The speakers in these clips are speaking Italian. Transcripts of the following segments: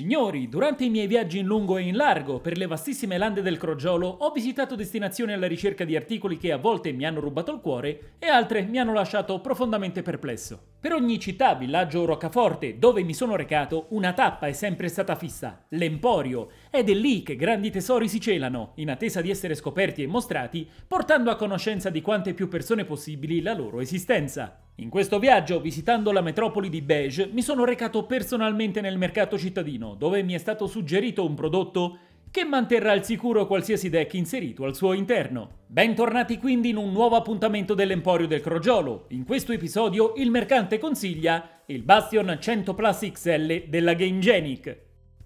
Signori, durante i miei viaggi in lungo e in largo per le vastissime lande del Crogiolo ho visitato destinazioni alla ricerca di articoli che a volte mi hanno rubato il cuore e altre mi hanno lasciato profondamente perplesso. Per ogni città, villaggio o roccaforte dove mi sono recato, una tappa è sempre stata fissa, l'Emporio, ed è lì che grandi tesori si celano, in attesa di essere scoperti e mostrati, portando a conoscenza di quante più persone possibili la loro esistenza. In questo viaggio, visitando la metropoli di Beige, mi sono recato personalmente nel mercato cittadino, dove mi è stato suggerito un prodotto che manterrà al sicuro qualsiasi deck inserito al suo interno. Bentornati quindi in un nuovo appuntamento dell'Emporio del Crogiolo. In questo episodio il mercante consiglia il Bastion 100 Plus XL della Game Genic.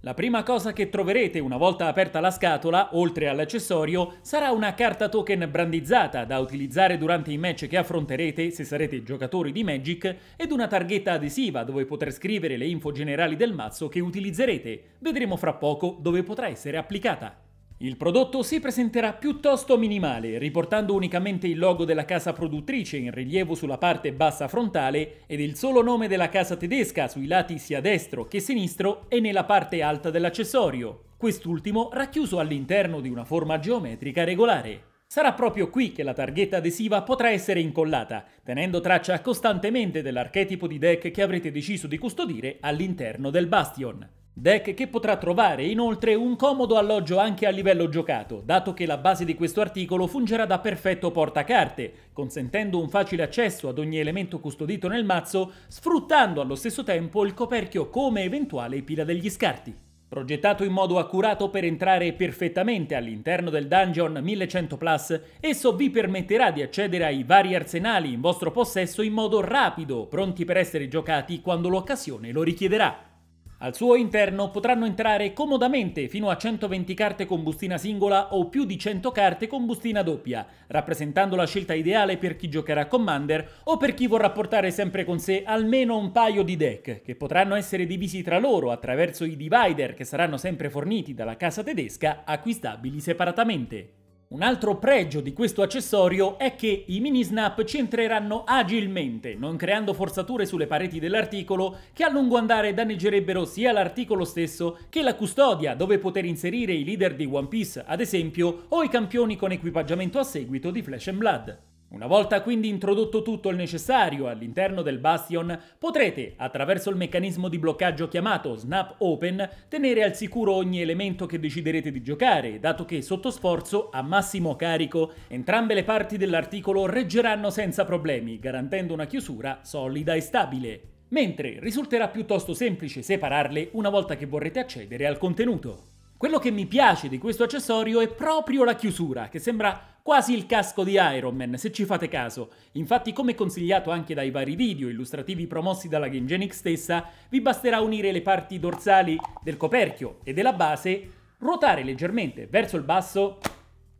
La prima cosa che troverete una volta aperta la scatola, oltre all'accessorio, sarà una carta token brandizzata da utilizzare durante i match che affronterete se sarete giocatori di Magic ed una targhetta adesiva dove poter scrivere le info generali del mazzo che utilizzerete. Vedremo fra poco dove potrà essere applicata. Il prodotto si presenterà piuttosto minimale, riportando unicamente il logo della casa produttrice in rilievo sulla parte bassa frontale ed il solo nome della casa tedesca sui lati sia destro che sinistro e nella parte alta dell'accessorio, quest'ultimo racchiuso all'interno di una forma geometrica regolare. Sarà proprio qui che la targhetta adesiva potrà essere incollata, tenendo traccia costantemente dell'archetipo di deck che avrete deciso di custodire all'interno del Bastion. Deck che potrà trovare inoltre un comodo alloggio anche a livello giocato, dato che la base di questo articolo fungerà da perfetto portacarte, consentendo un facile accesso ad ogni elemento custodito nel mazzo, sfruttando allo stesso tempo il coperchio come eventuale pila degli scarti. Progettato in modo accurato per entrare perfettamente all'interno del Dungeon 1100 Plus, esso vi permetterà di accedere ai vari arsenali in vostro possesso in modo rapido, pronti per essere giocati quando l'occasione lo richiederà. Al suo interno potranno entrare comodamente fino a 120 carte con bustina singola o più di 100 carte con bustina doppia, rappresentando la scelta ideale per chi giocherà Commander o per chi vorrà portare sempre con sé almeno un paio di deck, che potranno essere divisi tra loro attraverso i divider che saranno sempre forniti dalla casa tedesca acquistabili separatamente. Un altro pregio di questo accessorio è che i mini snap centreranno agilmente, non creando forzature sulle pareti dell'articolo che a lungo andare danneggerebbero sia l'articolo stesso che la custodia dove poter inserire i leader di One Piece, ad esempio, o i campioni con equipaggiamento a seguito di Flash and Blood. Una volta quindi introdotto tutto il necessario all'interno del Bastion, potrete, attraverso il meccanismo di bloccaggio chiamato Snap Open, tenere al sicuro ogni elemento che deciderete di giocare, dato che sotto sforzo, a massimo carico, entrambe le parti dell'articolo reggeranno senza problemi, garantendo una chiusura solida e stabile. Mentre risulterà piuttosto semplice separarle una volta che vorrete accedere al contenuto. Quello che mi piace di questo accessorio è proprio la chiusura, che sembra quasi il casco di Iron Man, se ci fate caso. Infatti, come consigliato anche dai vari video illustrativi promossi dalla Game Genic stessa, vi basterà unire le parti dorsali del coperchio e della base, ruotare leggermente verso il basso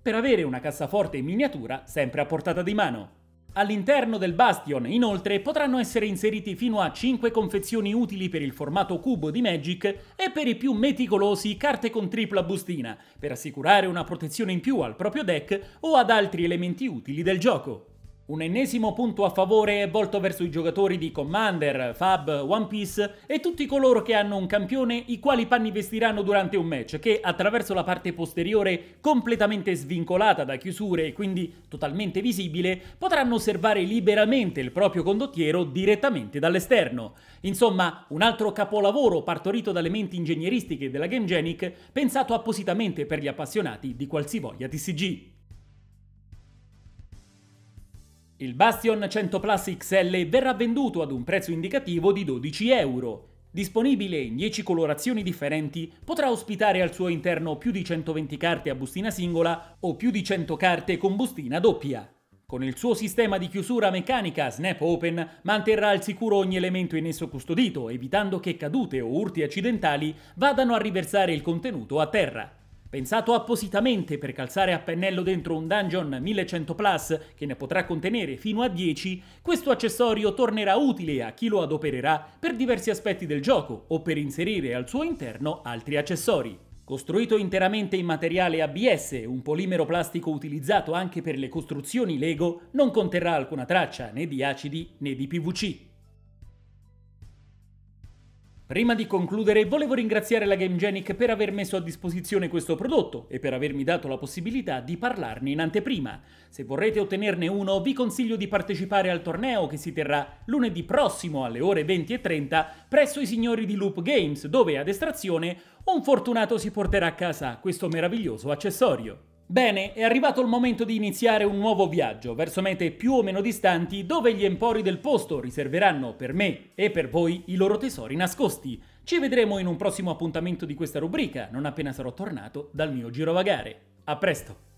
per avere una cassaforte in miniatura sempre a portata di mano. All'interno del Bastion, inoltre, potranno essere inseriti fino a 5 confezioni utili per il formato cubo di Magic e per i più meticolosi carte con tripla bustina, per assicurare una protezione in più al proprio deck o ad altri elementi utili del gioco. Un ennesimo punto a favore è volto verso i giocatori di Commander, Fab, One Piece e tutti coloro che hanno un campione i quali panni vestiranno durante un match che attraverso la parte posteriore completamente svincolata da chiusure e quindi totalmente visibile potranno osservare liberamente il proprio condottiero direttamente dall'esterno. Insomma un altro capolavoro partorito dalle menti ingegneristiche della Game pensato appositamente per gli appassionati di qualsivoglia TCG. Il Bastion 100 Plus XL verrà venduto ad un prezzo indicativo di 12 euro. Disponibile in 10 colorazioni differenti, potrà ospitare al suo interno più di 120 carte a bustina singola o più di 100 carte con bustina doppia. Con il suo sistema di chiusura meccanica Snap Open manterrà al sicuro ogni elemento in esso custodito, evitando che cadute o urti accidentali vadano a riversare il contenuto a terra pensato appositamente per calzare a pennello dentro un dungeon 1100 plus che ne potrà contenere fino a 10, questo accessorio tornerà utile a chi lo adopererà per diversi aspetti del gioco o per inserire al suo interno altri accessori. Costruito interamente in materiale ABS, un polimero plastico utilizzato anche per le costruzioni Lego, non conterrà alcuna traccia né di acidi né di PVC. Prima di concludere volevo ringraziare la Gamegenic per aver messo a disposizione questo prodotto e per avermi dato la possibilità di parlarne in anteprima. Se vorrete ottenerne uno vi consiglio di partecipare al torneo che si terrà lunedì prossimo alle ore 20.30 presso i signori di Loop Games dove ad estrazione un fortunato si porterà a casa questo meraviglioso accessorio. Bene, è arrivato il momento di iniziare un nuovo viaggio verso mete più o meno distanti dove gli empori del posto riserveranno per me e per voi i loro tesori nascosti. Ci vedremo in un prossimo appuntamento di questa rubrica, non appena sarò tornato dal mio girovagare. A presto!